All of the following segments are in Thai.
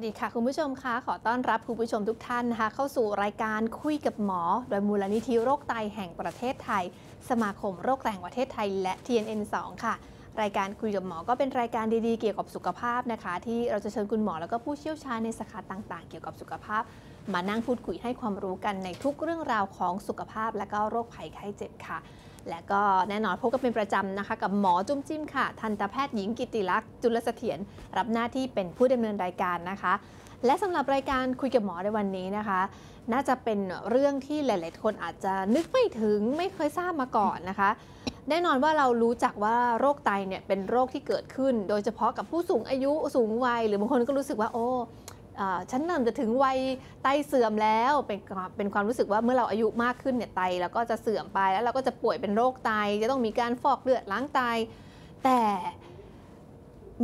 วัสดีค่ะคุณผู้ชมคะขอต้อนรับคุณผู้ชมทุกท่านนะคะ เข้าสู่รายการคุยกับหมอ โดยมูลนิธิโรคไตแห่งประเทศไทย สมาคมโรคแตงประเทศไทยและ TNN2 ค่ะรายการคุยกับหมอก็เป็นรายการดีๆ เกี่ยวกับสุขภาพนะคะ ที่เราจะเชิญคุณหมอแล้วก็ผู้เชี่ยวชาญในสาขาต่างๆ เกี่ยวกับสุขภาพ มานั่งพูดคุยให้ความรู้กันในทุกเรื่องราวของสุขภาพและก็โรคภัยไข้เจ็บค่ะและก็แน่นอนพบกันเป็นประจำนะคะกับหมอจุ้มจิ้มค่ะ ทันตแพทย์หญิงกิติลักษณ์ จุลเสถียรรับหน้าที่เป็นผู้ดำเนินรายการนะคะ และสำหรับรายการคุยกับหมอในวันนี้นะคะ น่าจะเป็นเรื่องที่หลาย ๆ คนอาจจะนึกไม่ถึง ไม่เคยทราบมาก่อนนะคะแน่นอนว่าเรารู้จักว่าโรคไตเนี่ยเป็นโรคที่เกิดขึ้น โดยเฉพาะกับผู้สูงอายุสูงวัย หรือบางคนก็รู้สึกว่าโอ้ชั้นเริ่มจะถึงวัยไตเสื่อมแล้วเป็นเป็นความรู้สึกว่าเมื่อเราอายุมากขึ้นเนี่ยไตเราก็จะเสื่อมไปแล้วเราก็จะป่วยเป็นโรคไต จะต้องมีการฟอกเลือดล้างไต แต่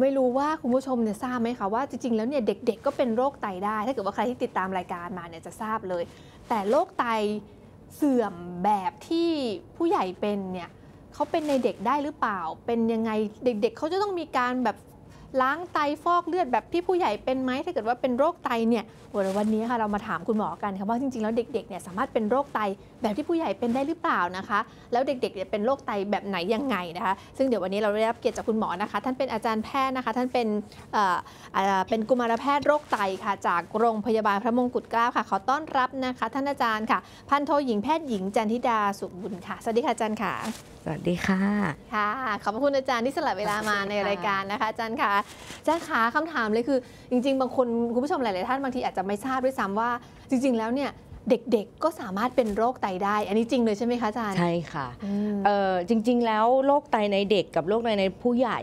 ไม่รู้ว่าคุณผู้ชมเนี่ยทราบไหมคะว่าจริงๆแล้วเนี่ยเด็กๆ ก็เป็นโรคไตได้ถ้าเกิดว่าใครที่ติดตามรายการมาเนี่ยจะทราบเลย แต่โรคไตเสื่อมแบบที่ผู้ใหญ่เป็นเนี่ยเขาเป็นในเด็กได้หรือเปล่า เป็นยังไงเด็กๆเขาจะต้องมีการแบบล้างไตฟอกเลือดแบบที่ผู้ใหญ่เป็นไหมถ้าเกิดว่าเป็นโรคไตเนี่ยวันนี้ค่ะเรามาถามคุณหมอกันค่ะว่าจริงๆ แล้วเด็กๆเนี่ยสามารถเป็นโรคไตแบบที่ผู้ใหญ่เป็นได้หรือเปล่านะคะ แล้วเด็กๆเนี่ยเป็นโรคไตแบบไหนยังไงนะคะซึ่งเดี๋ยววันนี้เราได้รับเกียรติจากคุณหมอนะคะ ท่านเป็นอาจารย์แพทย์นะคะ ท่านเป็นเป็นกุมารแพทย์โรคไตค่ะ จากโรงพยาบาลพระมงกุฎเกล้าค่ะขอต้อนรับนะคะ ท่านอาจารย์ค่ะพันโทหญิงแพทย์หญิงจันทิดาสุบุญค่ะสวัสดีค่ะอาจารย์ค่ะวัสดีค่ะ ค่ะ ขอบคุณอาจารย์ที่สละเวลามาในรายการนะคะอาจารย์คะอาจารย์คะคำถามเลยคือ จริงๆ บางคนคุณผู้ชมหลายๆ ท่านบางทีอาจจะไม่ทราบด้วยซ้ำว่าจริงๆ แล้วเนี่ยเด็กๆ ก็สามารถเป็นโรคไตได้ อันนี้จริงเลยใช่ไหมคะอาจารย์ ใช่ค่ะจริง ๆ แล้วโรคไตในเด็กกับโรคไตในผู้ใหญ่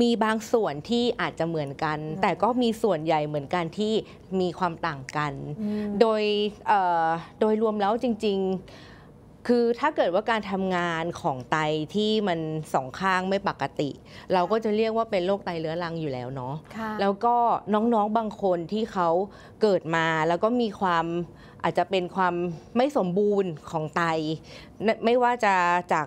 มีบางส่วนที่อาจจะเหมือนกัน แต่ก็มีส่วนใหญ่เหมือนกันที่มีความต่างกัน โดยโดยรวมแล้วจริง ๆคือถ้าเกิดว่าการทำงานของไตที่มันสองข้างไม่ปกติ เราก็จะเรียกว่าเป็นโรคไตเรื้อรังอยู่แล้วเนาะะแล้วก็น้องๆบางคนที่เขาเกิดมาแล้วก็มีความอาจจะเป็นความไม่สมบูรณ์ของไต ไม่ว่าจะจาก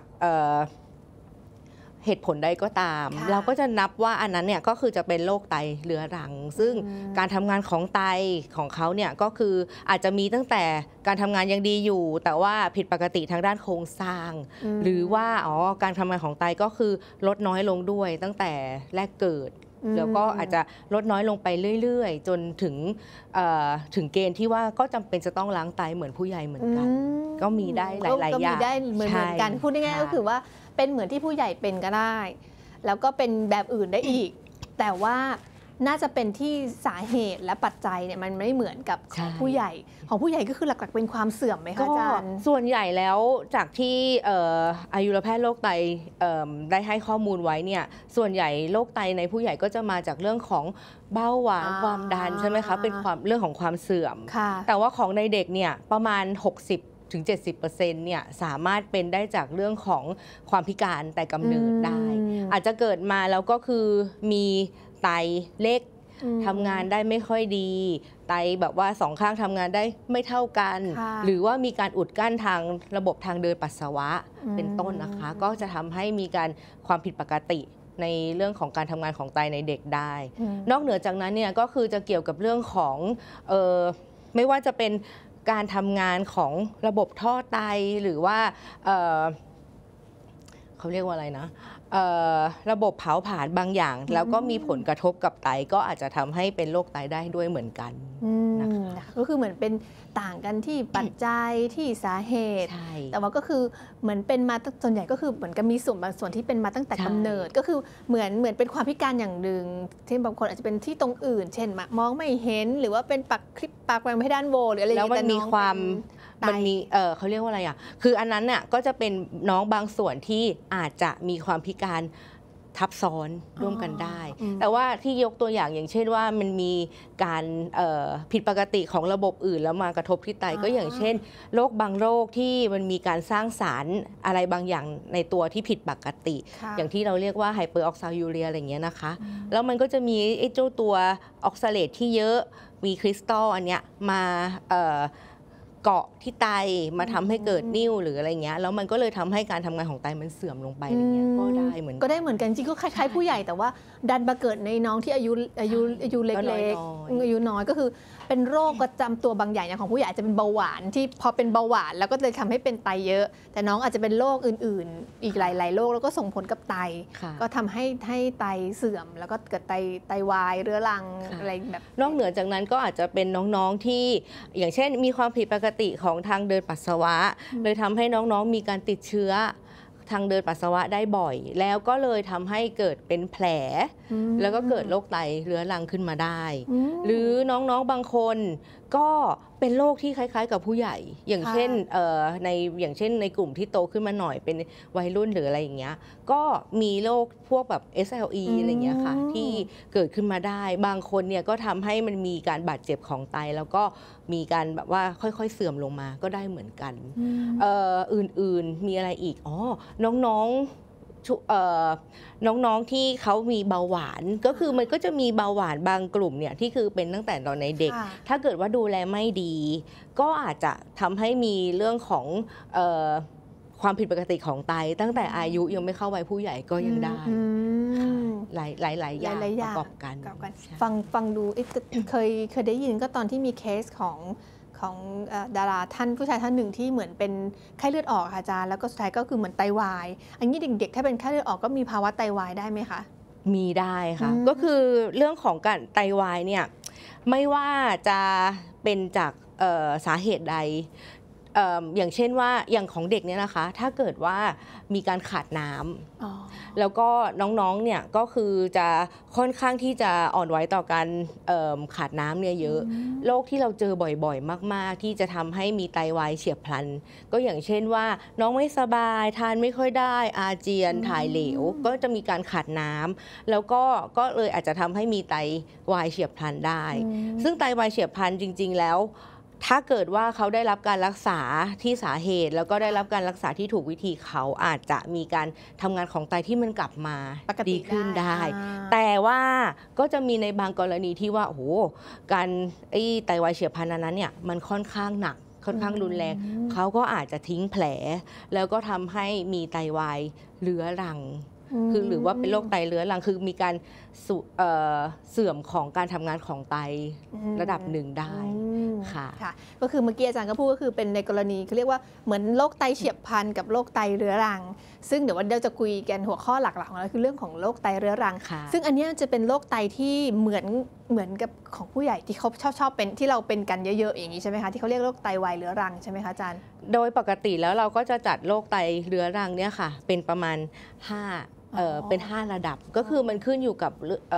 เหตุผลใดก็ตาม เราก็จะนับว่าอันนั้นเนี่ยก็คือจะเป็นโรคไตเรื้อรัง ซึ่งการทำงานของไตของเขาเนี่ยก็คืออาจจะมีตั้งแต่การทำงานยังดีอยู่ แต่ว่าผิดปกติทางด้านโครงสร้าง หรือว่าอ๋อการทำงานของไตก็คือลดน้อยลงด้วยตั้งแต่แรกเกิด แล้วก็อาจจะลดน้อยลงไปเรื่อยๆ จนถึงถึงเกณฑ์ที่ว่าก็จำเป็นจะต้องล้างไตเหมือนผู้ใหญ่เหมือนกัน ก็มีได้หลายๆอย่างก็มีได้เหมือนกันพูดง่ายๆก็คือว่าเป็นเหมือนที่ผู้ใหญ่เป็นก็ได้ แล้วก็เป็นแบบอื่นได้อีก แต่ว่าน่าจะเป็นที่สาเหตุและปัจจัยเนี่ยมันไม่เหมือนกับของผู้ใหญ่ ของผู้ใหญ่ก็คือหลักๆเป็นความเสื่อมไหมคะอาจารย์ส่วนใหญ่แล้วจากที่อายุรแพทย์โรคไตได้ให้ข้อมูลไว้เนี่ย ส่วนใหญ่โรคไตในผู้ใหญ่ก็จะมาจากเรื่องของเบาหวานความดันใช่ไหมคะเป็นความเรื่องของความเสื่อม แต่ว่าของในเด็กเนี่ยประมาณ 60ถึง 70%เนี่ยสามารถเป็นได้จากเรื่องของความพิการ แต่กำเนิดได้ อาจจะเกิดมาแล้วก็คือมีไตเล็กทำงานได้ไม่ค่อยดี ไตแบบว่าสองข้างทำงานได้ไม่เท่ากัน หรือว่ามีการอุดกั้นทางระบบทางเดินปัสสาวะเป็นต้นนะคะก็จะทำให้มีการความผิดปกติในเรื่องของการทำงานของไตในเด็กได้ นอกเหนือจากนั้นเนี่ยก็คือจะเกี่ยวกับเรื่องของออไม่ว่าจะเป็นการทำงานของระบบท่อไตหรือว่าเขาเรียกว่าอะไรนะระบบเผาผลาญบางอย่าง แล้วก็มีผลกระทบกับไตก็อาจจะทำให้เป็นโรคไตได้ด้วยเหมือนกันนะคะก็คือเหมือนเป็นต่างกันที่ปัจจัยที่สาเหตุ แต่ว่าก็คือเหมือนเป็นมาส่วนใหญ่ ก็คือเหมือนกับมีส่วนบางส่วนที่เป็นมาตั้งแต่กำเนิด ก็คือเหมือนเหมือนเป็นความพิการอย่างหนึ่งเช่นบางคนอาจจะเป็นที่ตรงอื่น เช่น มองไม่เห็นหรือว่าเป็นปากคลิปปากแหวงเพดานโวหรืออะไรอย่างเงี้ยแล้วมันมีความมันมี เออเขาเรียกว่าอะไรอ่ะคืออันนั้นน่ะก็จะเป็นน้องบางส่วนที่อาจจะมีความพิการทับซ้อนร่วมกันได้ แต่ว่าที่ยกตัวอย่างอย่างเช่นว่ามันมีการผิดปกติของระบบอื่นแล้วมากระทบที่ไตก็อย่างเช่นโรคบางโรคที่มันมีการสร้างสารอะไรบางอย่างในตัวที่ผิดปกติ อย่างที่เราเรียกว่าไฮเปอร์ออกซาลูเรียอะไรเงี้ยนะคะ แล้วมันก็จะมีไอ้เจ้าตัวออกซาเลตที่เยอะมีคริสตัลอันเนี้ยมาเกาะที่ไตมาทำให้เกิดนิ่วหรืออะไรเงี้ยแล้วมันก็เลยทำให้การทำงานของไตมันเสื่อมลงไปอะไรเงี้ยก็ได้เหมือนก็ได้เหมือนกันจริงก็คล้ายๆผู้ใหญ่แต่ว่าดันมาเกิดในน้องที่อายุอายุอายุเล็กๆ อายุน้อยก็คือ เป็นโรคประจำตัวบางอย่างของผู้ใหญ่จะเป็นเบาหวานที่พอเป็นเบาหวานแล้วก็เลยทำให้เป็นไตเยอะ แต่น้องอาจจะเป็นโรคอื่น ๆ อีกหลาย ๆโรคแล้วก็ส่งผลกับไต ก็ทำให้ให้ไตเสื่อมแล้วก็เกิดไตไตวายเรื้อรังอะไรแบบนอกเหนือจากนั้นก็อาจจะเป็นน้องๆที่อย่างเช่นมีความผิดปกติติของทางเดินปัสสาวะเลยทำให้น้องๆมีการติดเชื้อ ทางเดินปัสสาวะได้บ่อย แล้วก็เลยทำให้เกิดเป็นแผล แล้วก็เกิดโรคไตเรื้อรังขึ้นมาได้ หรือน้องๆ บางคนก็เป็นโรคที่คล้ายๆกับผู้ใหญ่ อย่างเช่นในอย่างเช่นในกลุ่มที่โตขึ้นมาหน่อยเป็นวัยรุ่นหรืออะไรอย่างเงี้ย ก็มีโรคพวกแบบ SLE อะไรเงี้ยค่ะ ที่เกิดขึ้นมาได้ บางคนเนี่ยก็ทำให้มันมีการบาดเจ็บของไต แล้วก็มีการแบบว่าค่อยๆเสื่อมลงมาก็ได้เหมือนกัน อื่นๆมีอะไรอีกอ๋อน้องๆน้องๆ ที่เขามีเบาหวานก็คือมันก็จะมีเบาหวานบางกลุ่มเนี่ยที่คือเป็นตั้งแต่ตอนในเด็ก ถ้าเกิดว่าดูแลไม่ดี ก็อาจจะทำให้มีเรื่องของความผิดปกติของไต ตั้งแต่อายุยังไม่เข้าวัยผู้ใหญ่ก็ยังได้ หลายหลายหลายอย่างประกอบกัน ฟังฟังดูเคยเคยได้ยินก็ตอนที่มีเคสของของดาราท่านผู้ชายท่านหนึ่งที่เหมือนเป็นไข้เลือดออกค่ะอาจารย์ แล้วก็สุดท้ายก็คือเหมือนไตวายอันนี้เด็กๆ ถ้าเป็นไข้เลือดออก ก็มีภาวะไตวายได้ไหมคะ มีได้ ค่ะ ก็คือเรื่องของการไตวายเนี่ยไม่ว่าจะเป็นจากสาเหตุใดอย่างเช่นว่าอย่างของเด็กเนี่ยนะคะถ้าเกิดว่ามีการขาดน้ำแล้วก็น้อง ๆ เนี่ย ก็คือจะค่อนข้างที่จะอ่อนไหวต่อการขาดน้ำเนี่ยเยอะโรคที่เราเจอบ่อยๆมากๆ ที่จะทำให้มีไตาวายเฉียบพลันก็อย่างเช่นว่าน้องไม่สบายทานไม่ค่อยได้ อาเจียนถ่ายเหลว ก็จะมีการขาดน้ำแล้วก็ก็เลยอาจจะทำให้มีไตาวายเฉียบพลันได้ ซึ่งไตาวายเฉียบพลันจริง ๆ แล้วถ้าเกิดว่าเขาได้รับการรักษาที่สาเหตุ แล้วก็ได้รับการรักษาที่ถูกวิธีเขาอาจจะมีการทำงานของไตที่มันกลับมา ปกติขึ้นได้ แต่ว่าก็จะมีในบางกรณีที่ว่าโอ้โหการไอ้ไตวายเฉียบพลันนั้นเนี่ยมันค่อนข้างหนัก ค่อนข้างรุนแรง เขาก็อาจจะทิ้งแผล แล้วก็ทำให้มีไตาวายเรื้อรังคือหรือว่าเป็นโรคไตเรื้อรังคือมีการเสื่อมของการทำงานของไตระดับหนึ่งได้ค่ะก็คือเมื่อกี้อาจารย์ก็พูดก็คือเป็นในกรณีเขาเรียกว่าเหมือนโรคไตเฉียบพลันกับโรคไตเรื้อรังซึ่งเดี๋ยววันเดียวจะคุยกันหัวข้อหลักๆของเราคือเรื่องของโรคไตเรื้อรังค่ะ ซึ่งอันนี้จะเป็นโรคไตที่เหมือนเหมือนกับของผู้ใหญ่ที่เขาชอบชอบเป็นที่เราเป็นกันเยอะๆอย่างนี้ใช่ไหมคะที่เขาเรียกโรคไตวายเรื้อรังใช่ไหมคะอาจารย์โดยปกติแล้วเราก็จะจัดโรคไตเรื้อรังเนี่ยค่ะเป็นประมาณ5เป็น 5 ระดับก็คือมันขึ้นอยู่กับเ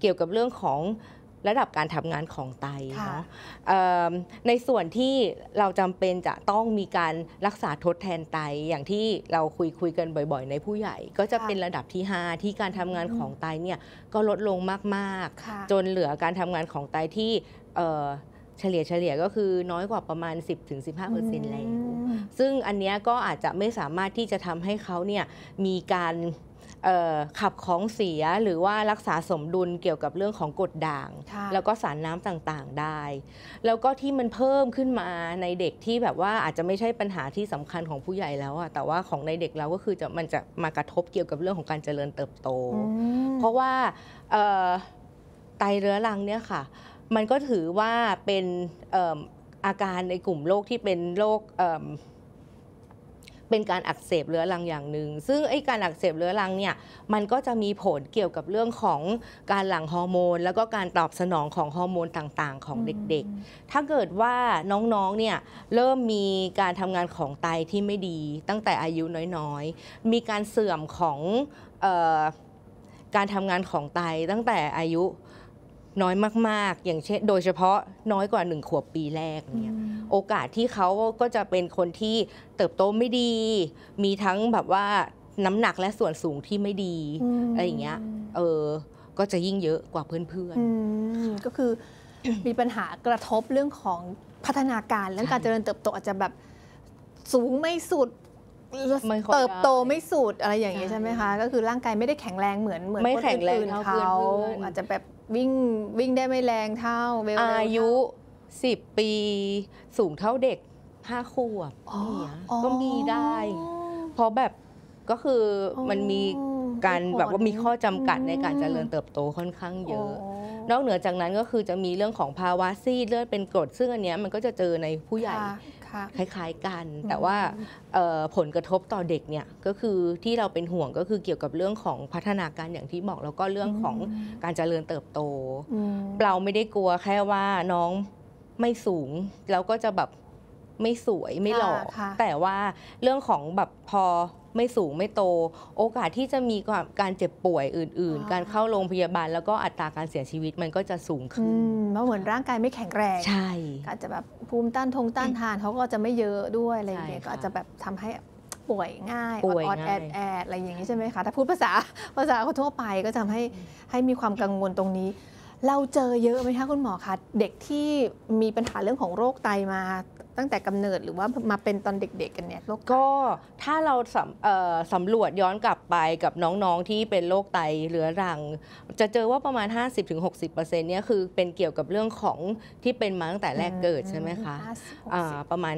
เกี่ยวกับเรื่องของระดับการทำงานของไตเนาะในส่วนที่เราจำเป็นจะต้องมีการรักษาทดแทนไตอย่างที่เราคุยคุยกันบ่อยๆ ในผู้ใหญ่ ก็จะเป็นระดับที่ 5 ที่การทำงานของไตเนี่ยก็ลดลงมากๆ จนเหลือการทำงานของไตที่เฉลี่ยเฉลี่ยก็คือน้อยกว่าประมาณ10-15%แล้วซึ่งอันนี้ก็อาจจะไม่สามารถที่จะทำให้เขาเนี่ยมีการขับของเสียหรือว่ารักษาสมดุลเกี่ยวกับเรื่องของกรดด่าง แล้วก็สารน้ำต่างๆได้ แล้วก็ที่มันเพิ่มขึ้นมาในเด็กที่แบบว่าอาจจะไม่ใช่ปัญหาที่สำคัญของผู้ใหญ่แล้วอะแต่ว่าของในเด็กเราก็คือจะมันจะมากระทบเกี่ยวกับเรื่องของการเจริญเติบโต เพราะว่าไตเรื้อรังเนี่ยค่ะ มันก็ถือว่าเป็นอาการในกลุ่มโรคที่เป็นโรคเป็นการอักเสบเรื้อรังอย่างหนึ่งซึ่งไอ้การอักเสบเรื้อรังเนี่ยมันก็จะมีผลเกี่ยวกับเรื่องของการหลั่งฮอร์โมน แล้วก็การตอบสนองของฮอร์โมนต่างๆ ของเด็กๆ ถ้าเกิดว่าน้องๆเนี่ยเริ่มมีการทำงานของไตที่ไม่ดีตั้งแต่อายุน้อยๆ มีการเสื่อมของการทำงานของไตตั้งแต่อายุน้อยมากๆ อย่างเช่น โดยเฉพาะน้อยกว่าหนึ่งขวบปีแรกเนี่ย โอกาสที่เขาก็จะเป็นคนที่เติบโตไม่ดี มีทั้งแบบว่าน้ำหนักและส่วนสูงที่ไม่ดี อะไรอย่างเงี้ย เออ ก็จะยิ่งเยอะกว่าเพื่อนๆ ก็คือมีปัญหากระทบเรื่องของพัฒนาการเรื่องการเจริญเติบโตอาจจะแบบสูงไม่สุด เติบโตไม่สุดอะไรอย่างเงี้ยใช่ไหมคะ ก็คือร่างกายไม่ได้แข็งแรงเหมือนเหมือนคนอื่นเขาอาจจะแบบวิ่งวิ่งได้ไม่แรงเท่าเวลอายุ 10 ปี สูงเท่าเด็กห้าขวบก็มีได้เพราะแบบก็คือมันมีการแบบว่ามีข้อจำกัดในการเจริญเติบโตค่อนข้างเยอะ นอกเหนือจากนั้นก็คือจะมีเรื่องของภาวะซีดเลือดเป็นกรด ซึ่งอันนี้มันก็จะเจอในผู้ใหญ่คล้ายๆกัน แต่ว่าผลกระทบต่อเด็กเนี่ย ก็คือที่เราเป็นห่วงก็คือเกี่ยวกับเรื่องของพัฒนาการอย่างที่บอกแล้วก็เรื่องของการเจริญเติบโตเราไม่ได้กลัวแค่ว่าน้องไม่สูงแล้วก็จะแบบไม่สวยไม่หล่อ่แต่ว่าเรื่องของแบบพอไม่สูงไม่โต โอกาสที่จะมีการเจ็บป่วยอื่น ๆ การเข้าโรงพยาบาลแล้วก็อัตราการเสียชีวิตมันก็จะสูงขึ้นเพราะเหมือนร่างกายไม่แข็งแรงใช่อาจะแบบภูมิต้านทงต้านทานเขาก็จะไม่เยอะด้วยอะไรอย่างเงี้ยก็อาจจะแบบทำให้ป่วยง่ายออดแอดแอดอะไรอย่างนี้ใช่ไหมคะถ้าพูดภาษาภาษาคนทั่วไปก็ทำให้ให้มีความกังวลตรงนี้เราเจอเยอะไหมคะคุณหมอคะเด็กที่มีปัญหาเรื่องของโรคไตมาตั้งแต่กำเนิดหรือว่ามาเป็นตอนเด็กๆกันเนี่ยโรคก็ถ้าเราสำสำรวจย้อนกลับไปกับน้องๆที่เป็นโรคไตเรื้อรัง จะเจอว่าประมาณ50-60%เนี่ยคือเป็นเกี่ยวกับเรื่องของที่เป็นมาตั้งแต่แรกเกิดใช่ไหมคะประมาณ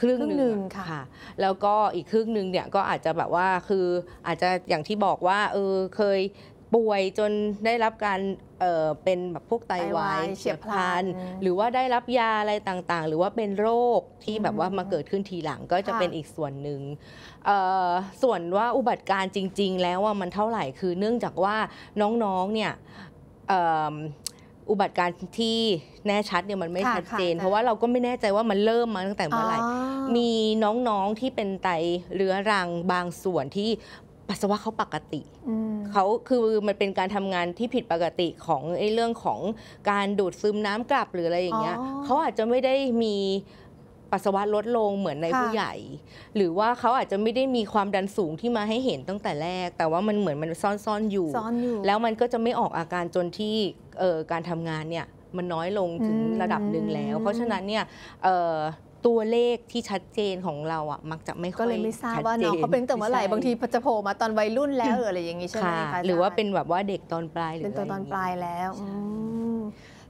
ครึ่งหนึ่งค่ะ แล้วก็อีกครึ่งหนึ่งเนี่ยก็อาจจะแบบว่าคืออาจจะอย่างที่บอกว่า เออเคยป่วยจนได้รับการเเป็นแบบพวกไตวายเฉียบพลันหรือว่าได้รับยาอะไรต่างๆหรือว่าเป็นโรคที่แบบว่ามาเกิดขึ้นทีหลังก็จะเป็นอีกส่วนหนึ่งส่วนว่าอุบัติการจริง ๆ แล้วว่ามันเท่าไหร่คือเนื่องจากว่าน้องๆเนี่ยอุบัติการที่แน่ชัดเนี่ยมันไม่ชัดเจน เพราะว่าเราก็ไม่แน่ใจว่ามันเริ่มมาตั้งแต่เมื่อไหร่มีน้องๆที่เป็นไตเรื้อรังบางส่วนที่ปัสสาวะเขาปกติเขาคือมันเป็นการทำงานที่ผิดปกติของไอ้เรื่องของการดูดซึมน้ำกลับหรืออะไรอย่างเงี้ยเขาอาจจะไม่ได้มีปัสสาวะลดลงเหมือนในผู้ใหญ่ หรือว่าเขาอาจจะไม่ได้มีความดันสูงที่มาให้เห็นตั้งแต่แรก แต่ว่ามันเหมือนมันซ่อนซ่อนอยู่ แล้วมันก็จะไม่ออกอาการจนที่การทำงานเนี่ยมันน้อยลงถึงระดับหนึ่งแล้ว เพราะฉะนั้นเนี่ยตัวเลขที่ชัดเจนของเราอ่ะมักจะไม่ค่อยก็เลยไม่ทราบว่าน้องเขาเป็นแต่เมื่อไหร่บางทีจะโผล่มาตอนวัยรุ่นแล้วอะไรอย่างนี้ใช่ไหมคะหรือว่าเป็นแบบว่าเด็กตอนปลายเป็นตัวตอนปลายแล้ว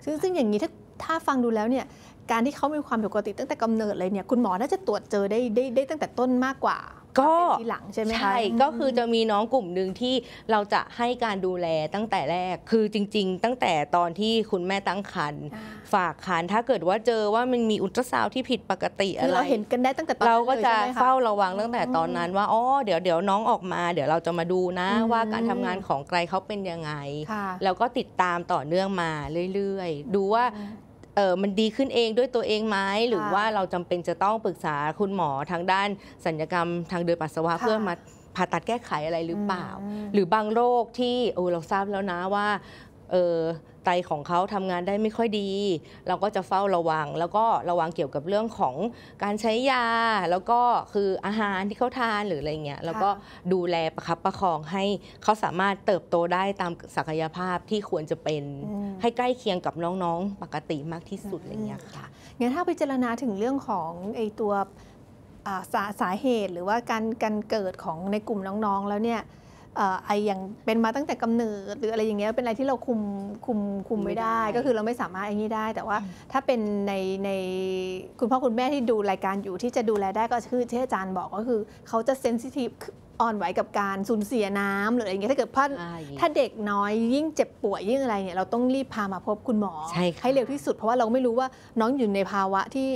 ซึ่งซึ่งอย่างนี้ถ้าถ้าฟังดูแล้วเนี่ย การที่เขามีความผิดปกติตั้งแต่กำเนิดเลยเนี่ยคุณหมอน่าจะตรวจเจอได้ได้ได้ตั้งแต่ต้นมากกว่าก็ทีหลังใช่ไหมคะใช่ก็คือจะมีน้องกลุ่มหนึ่งที่เราจะให้การดูแลตั้งแต่แรกคือจริง ๆ ตั้งแต่ตอนที่คุณแม่ตั้งครรภ์ฝากครรภ์ถ้าเกิดว่าเจอว่ามันมีอุจจาระที่ผิดปกติอะไรเราเห็นกันได้ตั้งแต่ตอนเราก็จะเฝ้าระวังตั้งแต่ตอนนั้น ว่าอ๋อเดี๋ยวเดี๋ยวน้องออกมา เดี๋ยวเราจะมาดูนะว่าการทำงานของไกลเขาเป็นยังไง แล้วก็ติดตามต่อเนื่องมาเรื่อยๆ ดูว่าเออมันดีขึ้นเองด้วยตัวเองไหม หรือว่าเราจำเป็นจะต้องปรึกษาคุณหมอทางด้านสัญญกรรมทางเดินปัสสาวะเพื่อมาผ่าตัดแก้ไขอะไรหรือเปล่า หรือบางโรคที่โอ้เราทราบแล้วนะว่าเออตของเขาทำงานได้ไม่ค่อยดี เราก็จะเฝ้าระวัง แล้วก็ระวังเกี่ยวกับเรื่องของการใช้ยา แล้วก็คืออาหารที่เขาทานหรืออะไรเงี้ยแล้วก็ดูแลประคับประคองให้เขาสามารถเติบโตได้ตามศักยภาพที่ควรจะเป็นให้ใกล้เคียงกับน้องๆ ปกติมากที่สุดอะไรเงี้ยค่ะงั้นถ้าพิจารณาถึงเรื่องของไอตัวสาสาเหตุหรือว่าการการเกิดของในกลุ่มน้องๆแล้วเนี่ยไออย่างเป็นมาตั้งแต่กำเนิดหรืออะไรอย่างเงี้ยเป็นอะไรที่เราคุมคุมคุมไม่ได้ก็คือเราไม่สามารถไอ้นี้ได้ แต่ว่าถ้าเป็นในใน คุณพ่อคุณแม่ที่ดูรายการอยู่ที่จะดูแลได้ก็คือที่อาจารย์บอกก็คือเขาจะเซนซิทีฟอ่อนไหวกับการ สูญเสียน้ำหรืออะไรเงี้ยถ้าเกิดพลาดถ้าเด็กน้อยยิ่งเจ็บป่วยยิ่งอะไรเนี่ยเราต้องรีบพามาพบคุณหมอใให้เร็วที่สุดเพราะว่าเราไม่รู้ว่าน้องอยู่ในภาวะที่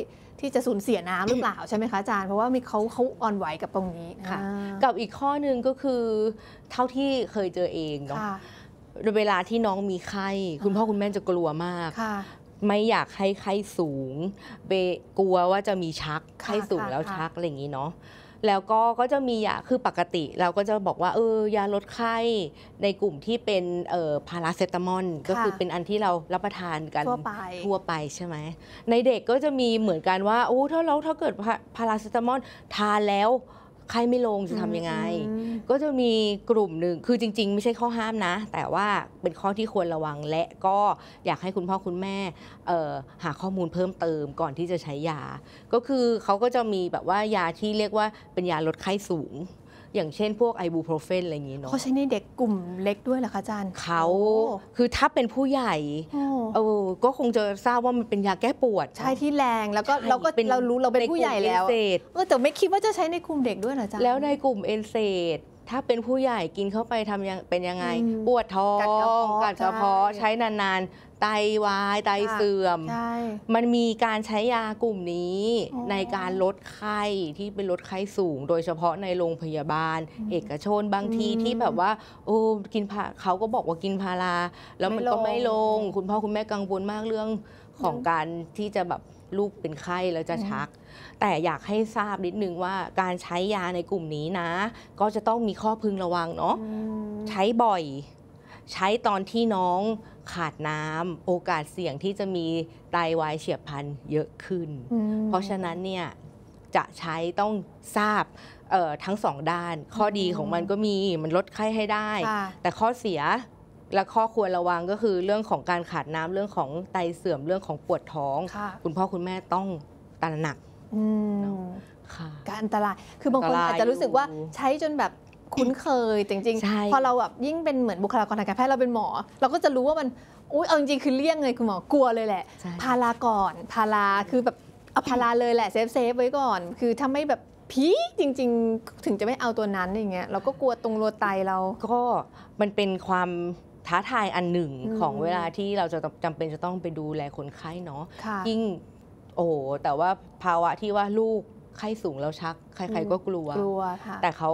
ที่จะสูญเสียน้ำหรือเปล่าใช่ไหมคะอาจารย์ เพราะว่ามีเขาเขาอ่อนไหวกับตรงนี้ค่ะ กับอีกข้อหนึ่งก็คือ เท่าที่เคยเจอเองเนาะเวลาที่น้องมีไข้คุณพ่อคุณแม่จะกลัวมาก ไม่อยากให้ไข้สูงเบกลัวว่าจะมีชัก ไข้สูงแล้วชักอะไรอย่างนี้เนาะแล้วก็ก็จะมียาคือปกติ เราก็จะบอกว่าเออยาลดไข้ในกลุ่มที่เป็นออพาราเซตามอลก็คือเป็นอันที่เรารับประทานกันทั่วไปทั่วไปใช่ไหม ในเด็กก็จะมีเหมือนกันว่าโอ้ถ้าเราถ้าเกิดพาราเซตามอลทานแล้วไข้ไม่ลงจะทำยังไง ก็จะมีกลุ่มหนึ่งคือจริง ๆ ไม่ใช่ข้อห้ามนะ แต่ว่าเป็นข้อที่ควรระวังและก็อยากให้คุณพ่อคุณแม่ หาข้อมูลเพิ่มเติมก่อนที่จะใช้ยา ก็คือเขาก็จะมีแบบว่ายาที่เรียกว่า เป็นยาลดไข้สูงอย่างเช่นพวกไอบูโปรเฟนอะไรอย่างนี้เนาะเขาใช้ในเด็กกลุ่มเล็กด้วยเหรอคะอาจารย์เขาคือถ้าเป็นผู้ใหญ่เออก็คงจะทราบว่ามันเป็นยาแก้ปวดใช่ที่แรงแล้วก็เราก็เรารู้เราเป็นผู้ใหญ่แล้วเออแต่ไม่คิดว่าจะใช้ในกลุ่มเด็กด้วยเหรออาจารย์แล้วในกลุ่มเอนเซดถ้าเป็นผู้ใหญ่กินเข้าไปทำยังเป็นยังไงปวดท้องกัดกระเพาะใช้นานๆไตวายไตเสื่อมมันมีการใช้ยากลุ่มนี้ในการลดไข้ที่เป็นลดไข้สูง โดยเฉพาะในโรงพยาบาล เอกชนบางทีที่แบบว่าโอ้กินผาเขาก็บอกว่ากินพารา แล้วมันก็ไม่ลง คุณพ่อคุณแม่กังวลมากเรื่องของการที่จะแบบลูกเป็นไข้แล้วจะชัก แต่อยากให้ทราบนิดนึงว่า การใช้ยาในกลุ่มนี้นะ ก็จะต้องมีข้อพึงระวังเนาะใช้บ่อย ใช้ตอนที่น้องขาดน้ำโอกาสเสี่ยงที่จะมีไตาวายเฉียบพลันเยอะขึ้น เพราะฉะนั้นเนี่ยจะใช้ต้องทราบทั้งสองด้าน ข้อดีของมันก็มีมันลดไข้ให้ได้ แต่ข้อเสียและข้อควรระวังก็คือเรื่องของการขาดน้ำเรื่องของไตเสื่อมเรื่องของปวดท้อง คุณพ่อคุณแม่ต้องตระหนัก การอันตรายคือบางคนอาจจะรู้สึกว่าใช้จนแบบคุ้นเคยจริงๆพอเราแบบยิ่งเป็นเหมือนบุคลากรทางการแพทย์เราเป็นหมอ เราก็จะรู้ว่ามันอุ้ยเอาจริงๆคือเลี่ยงเลยคุณหมอกลัวเลยแหละพาราก่อนพาราคือแบบเอาพาราเลยแหละเซฟเซฟไว้ก่อน คือถ้าไม่แบบพีจริง ๆ ถึงจะไม่เอาตัวนั้นอย่างเงี้ยเราก็กลัวตรงรัวไตเรา ก็มันเป็นความท้าทายอันหนึ่งของเวลาที่เราจะจำเป็นจะต้องไปดูแลคนไข้เนาะยิ่ง โอ้แต่ว่าภาวะที่ว่าลูกไข้สูงแล้วชักใครๆ ก็กลัว แต่เขา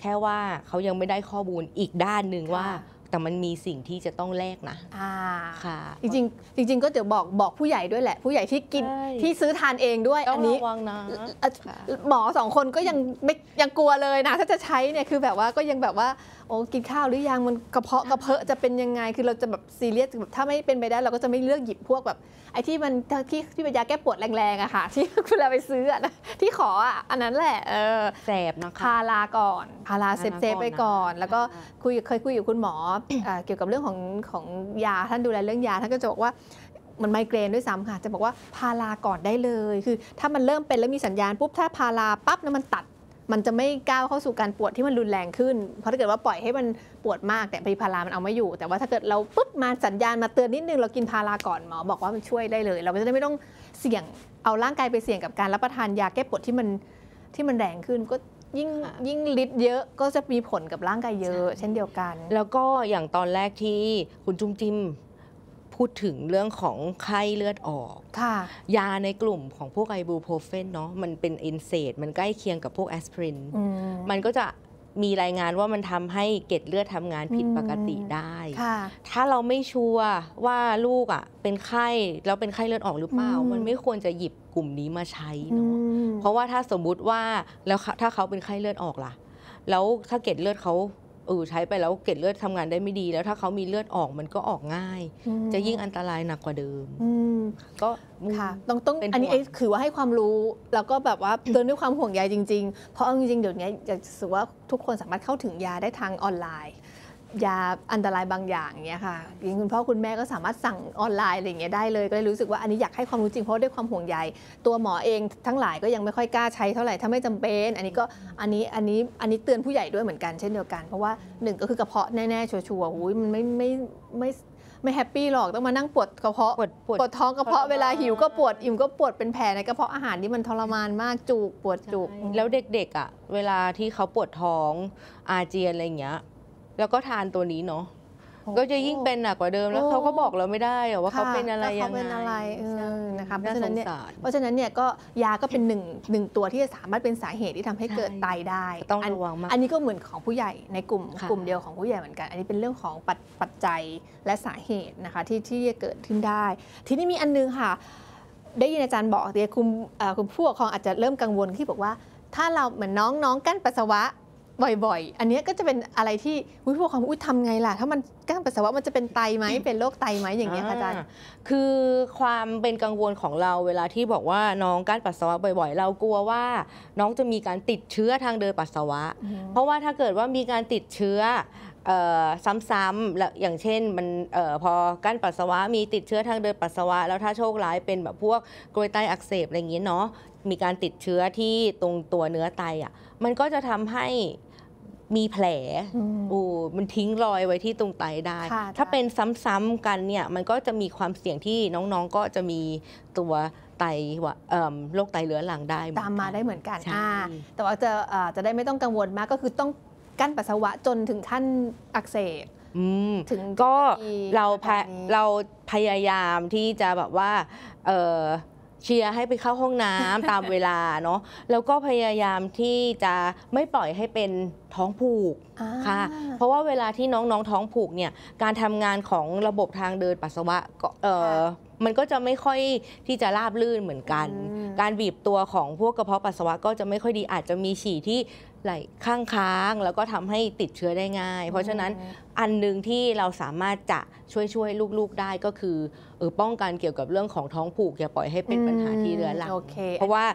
แค่ว่าเขายังไม่ได้ข้อมูลอีกด้านหนึ่งว่า แต่มันมีสิ่งที่จะต้องแลกนะค่ะ จริงจริงก็เดี๋ยวบอกบอกผู้ใหญ่ด้วยแหละ ผู้ใหญ่ที่กินที่ซื้อทานเองด้วยอันนี้หมอสองคนก็ยังไม่ยังกลัวเลยนะ ถ้าจะใช้เนี่ยคือแบบว่าก็ยังแบบว่าโอ้กินข้าวหรือยังมันกระเพาะกระเพาะจะเป็นยังไงคือเราจะแบบซีเรียสแบบถ้าไม่เป็นไปได้เราก็จะไม่เลือกหยิบพวกแบบไอ้ที่มันที่ที่เป็นยาแก้ปวดแรงๆอะค่ะ ที่เวลาไปซื้ออะที่ขออะอันนั้นแหละเออแสบนะคะพาลาก่อนพาลาเซฟเซฟไปก่อน แล้วก็คุยเคยคุยอยู่คุณหมอเกี่ยวกับเรื่องของของยาท่านดูแลเรื่องยาท่านก็จะบอกว่ามันไมเกรนด้วยซ้ำค่ะจะบอกว่าพาราก่อนได้เลย คือถ้ามันเริ่มเป็นแล้วมีสัญญาณปุ๊บถ้าพาราปั๊บนี่มันตัดมันจะไม่ก้าวเข้าสู่การปวดที่มันรุนแรงขึ้น เพราะถ้าเกิดว่าปล่อยให้มันปวดมากแต่พพารามันเอาไม่อยู่ แต่ว่าถ้าเกิดเราปุ๊บมาสัญญาณมาเตือนนิดนึงเรากินพาราก่อนหมอบอกว่ามันช่วยได้เลย เราจะได้ไม่ต้องเสี่ยงเอาร่างกายไปเสี่ยงกับการรับประทานยาแก้ปวดที่มันที่มันแรงขึ้น ก็ยิ่งยิ่งฤทธิ์เยอะก็จะมีผลกับร่างกายเยอะเช่นเดียวกัน แล้วก็อย่างตอนแรกที่คุณจุ้มจิ้มพูดถึงเรื่องของไข้เลือดออก ยาในกลุ่มของพวกไอบูโพรเฟนเนาะมันเป็นเอนเซตมันใกล้เคียงกับพวกแอสไพรินมันก็จะมีรายงานว่ามันทำให้เกล็ดเลือดทำงานผิดปกติได้ ถ้าเราไม่ชัวร์ว่าลูกอ่ะ เป็นไข้แล้วเป็นไข้เลือดออกหรือเปล่ามันไม่ควรจะหยิบกลุ่มนี้มาใช้เนาะเพราะว่าถ้าสมมุติว่าแล้ว ถ้าเขาเป็นไข้เลือดออกล่ะแล้วถ้าเกล็ดเลือดเขาเออใช้ไปแล้วเกล็ดเลือดทำงานได้ไม่ดี แล้วถ้าเขามีเลือดออกมันก็ออกง่าย จะยิ่งอันตรายหนักกว่าเดิมก็ค่ะต้องต้องอันนี้คือว่าให้ความรู้ แล้วก็แบบว่าเตือนด้วยความห่วงใยจริง ๆ เพราะจริงๆเดี๋ยวนี้อยากจะสื่อว่าทุกคนสามารถเข้าถึงยาได้ทางออนไลน์ยาอันตรายบางอย่างเงี้ยค่ะยิ่งคุณพ่อคุณแม่ก็สามารถสั่งออนไลน์อะไรเงี้ยได้เลย ก็เลยรู้สึกว่าอันนี้อยากให้ความรู้จริง เพราะด้วยความห่วงใยตัวหมอเอง ทั้งหลายก็ยังไม่ค่อยกล้าใช้เท่าไหร่ ถ้าไม่จำเป็น อันนี้ก็อันนี้อันนี้อันนี้เตือนผู้ใหญ่ด้วยเหมือนกันเช่นเดียวกัน เพราะว่าหนึ่งก็คือกระเพาะแน่ๆชัวร์ๆหูยมันไม่ไม่ไม่ไม่แฮปปี้หรอกต้องมานั่งปวดกระเพาะปวดปวดท้องกระเพาะเวลาหิวก็ปวดอิ่มก็ปวดเป็นแผลในกระเพาะอาหารนี่มันทรมานมาก จุกปวดจุกแล้วเด็กๆอ่ะเวลาที่เขาปวดท้องอาเจียนอะไรอเงี้ยแล้วก็ทานตัวนี้เนาะก็จะยิ่งเป็นหนักกว่าเดิมแล้วเขาก็บอกเราไม่ได้ว่าเขาเป็นอะไรยังไงเขาเป็นอะไรนะคะเพราะฉะนั้นเนี่ยเพราะฉะนั้นเนี่ยก็ยาก็เป็นหนึ่งหนึ่งตัวที่จะสามารถเป็นสาเหตุที่ทำให้เกิดไตได้ต้องระวังมากอันนี้ก็เหมือนของผู้ใหญ่ ในกลุ่มกลุ่มเดียวของผู้ใหญ่เหมือนกัน อันนี้เป็นเรื่องของปัจจัยและสาเหตุนะคะที่ที่จะเกิดขึ้นได้ ทีนี้มีอันนึงค่ะ ได้ยินอาจารย์บอกเดียคุณคุณผู้ปกครองอาจจะเริ่มกังวลที่บอกว่าถ้าเราเหมือนน้องน้องกั้นปัสสาวะบ่อยๆ อันนี้ก็จะเป็นอะไรที่ผู้ปกครองอุ้ยทำไงล่ะถ้ามันก้างปัสสาวะมันจะเป็นไตไหมเป็นโรคไตไหมอย่างเงี้ยค่ะอาจารย์คือความเป็นกังวลของเราเวลาที่บอกว่าน้องก้านปัสสาวะบ่อยๆ เรากลัวว่าน้องจะมีการติดเชื้อทางเดินปัสสาวะ เพราะว่าถ้าเกิดว่ามีการติดเชื้อซ้ำๆแล้วอย่างเช่นมันออพอกั้นปัสสาวะมีติดเชื้อทางเดินปัสสาวะ แล้วถ้าโชคร้ายเป็นแบบพวกกรวยไตอักเสบอะไรอย่างเงี้เนาะมีการติดเชื้อที่ตรงตัวเนื้อไตอะ่ะมันก็จะทำให้มีแผล อูมันทิ้งรอยไว้ที่ตรงไตได้ ถ้าเป็นซ้ำๆกันเนี่ย มันก็จะมีความเสี่ยงที่น้องๆก็จะมีตัวไตว่าโรคไตเรื้อรังได้ ตามมาได้เหมือนกันแต่ว่าจะจะได้ไม่ต้องกังวลมากก็คือต้องกั้นปัสสาวะจนถึงขั้นอักเสบถึงก็เราเราพยายามที่จะแบบว่าเชียร์ให้ไปเข้าห้องน้ำตามเวลาเนาะแล้วก็พยายามที่จะไม่ปล่อยให้เป็นท้องผูกค่ะ เพราะว่าเวลาที่น้องๆท้องผูกเนี่ยการทำงานของระบบทางเดินปัสสาวะก็เออมันก็จะไม่ค่อยที่จะราบลื่นเหมือนกัน การบีบตัวของพวกกระเพาะปัสสาวะก็จะไม่ค่อยดีอาจจะมีฉี่ที่ไหลข้างค้างแล้วก็ทำให้ติดเชื้อได้ง่าย เพราะฉะนั้นอันหนึ่งที่เราสามารถจะช่วยช่วยลูกๆได้ก็คือเออป้องกันเกี่ยวกับเรื่องของท้องผูก อย่าปล่อยให้เป็นปัญหาที่เรื้อรังเพราะว่า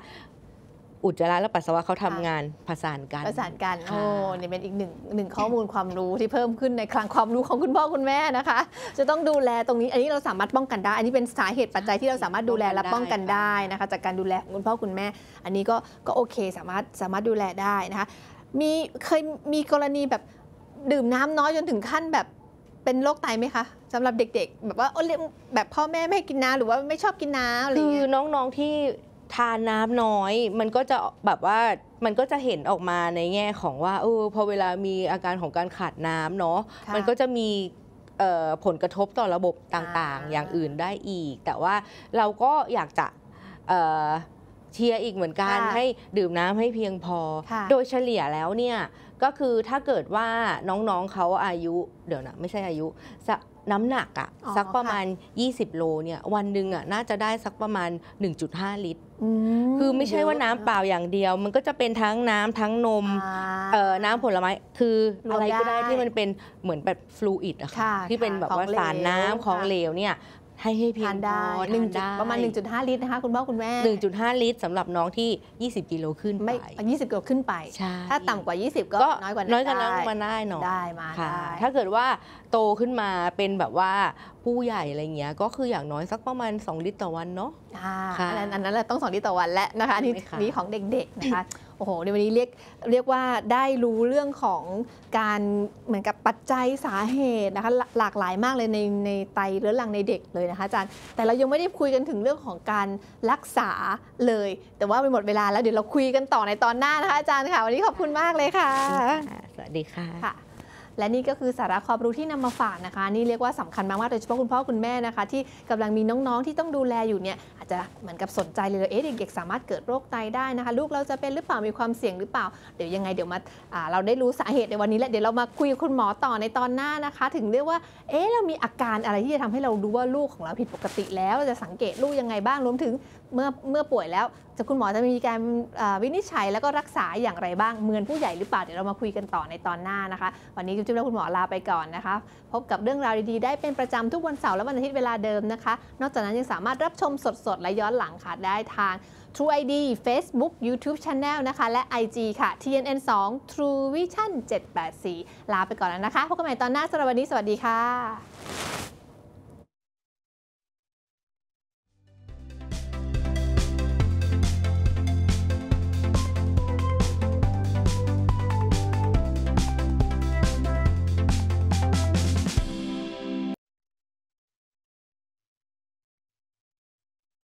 อุจจาระและปัสสาวะเขาทำงานประสานกันประสานกันโอ้นี่เป็นอีกหนึ่งหนึ่งข้อมูลความรู้ที่เพิ่มขึ้นในคลังความรู้ของคุณพ่อคุณแม่นะคะ จะต้องดูแลตรงนี้อันนี้เราสามารถป้องกันได้ อันนี้เป็นสาเหตุปัจจัยที่เราสามารถดูแลและป้องกันได้นะคะ จากการดูแลของคุณพ่อคุณแม่ อันนี้ก็ก็โอเคสามารถสามารถดูแลได้นะคะมีเคยมีกรณีแบบดื่มน้ำน้อยจนถึงขั้นแบบเป็นโรคไตไหมคะสำหรับเด็ก ๆ แบบว่าโอเียแบบพ่อแม่ไม่ให้กินน้ำหรือว่าไม่ชอบกินน้ำหรือน้องๆที่ทานน้ำน้อยมันก็จะแบบว่ามันก็จะเห็นออกมาในแง่ของว่าเออพอเวลามีอาการของการขาดน้ำเนาะมันก็จะมีผลกระทบต่อระบบต่างๆ อย่างอื่นได้อีก แต่ว่าเราก็อยากจะเชียร์อีกเหมือนกันให้ดื่มน้ำให้เพียงพอ โดยเฉลี่ยแล้วเนี่ยก็คือถ้าเกิดว่าน้องๆเขาอายุเดี๋ยวนะไม่ใช่อายุน้ำหนักอะสักประมาณ 20 โลเนี่ยวันหนึ่งอะน่าจะได้สักประมาณ 1.5 ลิตร คือไม่ใช่ว่าน้ำเปล่าอย่างเดียว มันก็จะเป็นทั้งน้ำทั้งนม น้ำผลไม้คืออะไรก็ได้ที่มันเป็นเหมือนแบบฟลูอิดอะค่ะที่เป็นแบบว่าสารน้ำของเหลวเนี่ยให้ให้เพียงพอหนึ่งประมาณ 1.5 ลิตรนะคะ คุณพ่อคุณแม่ 1.5 ลิตรสำหรับน้องที่ 20 กิโลขึ้นไปไม่20กิโลขึ้นไป ถ้าต่ำกว่า 20 ก็น้อยกว่าน้อยกว่าน้องมาได้หนอได้มาได้ถ้าเกิดว่าโตขึ้นมาเป็นแบบว่าผู้ใหญ่อะไรเงี้ยก็คืออย่างน้อยสักประมาณ 2 ลิตรต่อวันเนาะอันนั้นอันนั้นเราต้อง 2 ลิตรต่อวันและนะคะนี่ของเด็กๆนะคะโอ้โหในวันนี้เรียกเรียกว่าได้รู้เรื่องของการเหมือนกับปัจจัยสาเหตุนะคะหลากหลายมากเลยในในไตเรื้อรังในเด็กเลยนะคะอาจารย์แต่เรายังไม่ได้คุยกันถึงเรื่องของการรักษาเลย แต่ว่าไปหมดเวลาแล้วเดี๋ยวเราคุยกันต่อในตอนหน้านะคะอาจารย์ค่ะวันนี้ขอบคุณมากเลยค่ะสวัสดีค่ะคะและนี่ก็คือสาระความรู้ที่นำมาฝากนะคะนี่เรียกว่าสำคัญมากๆโดยเฉพาะคุณพ่อคุณแม่นะคะที่กำลังมีน้องๆที่ต้องดูแลอยู่เนี่ยจะเหมือนกับสนใจเลยเอ๊ะ เด็กๆ สามารถเกิดโรคไตได้นะคะ ลูกเราจะเป็นหรือเปล่า มีความเสี่ยงหรือเปล่า เดี๋ยวยังไงเดี๋ยวมาเราได้รู้สาเหตุในวันนี้แหละ เดี๋ยวเรามาคุยกับคุณหมอต่อในตอนหน้านะคะ ถึงเรียกว่า เอ๊ะ เรามีอาการอะไรที่จะทำให้เรารู้ว่าลูกของเราผิดปกติแล้ว จะสังเกตลูกยังไงบ้าง รวมถึงเมื่อเมื่อป่วยแล้วจะคุณหมอจะมีการวินิจฉัย แล้วก็รักษาอย่างไรบ้างเหมือนผู้ใหญ่หรือเปล่าเดี๋ยวเรามาคุยกันต่อในตอนหน้านะคะ วันนี้จุ๊บและคุณหมอลาไปก่อนนะคะ พบกับเรื่องราวดีๆ ได้เป็นประจำทุกวันเสาร์และวันอาทิตย์เวลาเดิมนะคะ นอกจากนั้นยังสามารถรับชมสดๆ และย้อนหลังค่ะ ได้ทาง True ID Facebook YouTube Channel นะคะและ IG ค่ะ TNN 2 True Vision 784ลาไปก่อนแล้วนะคะ พบกันใหม่ตอนหน้าสำหรับวันนี้สวัสดีค่ะ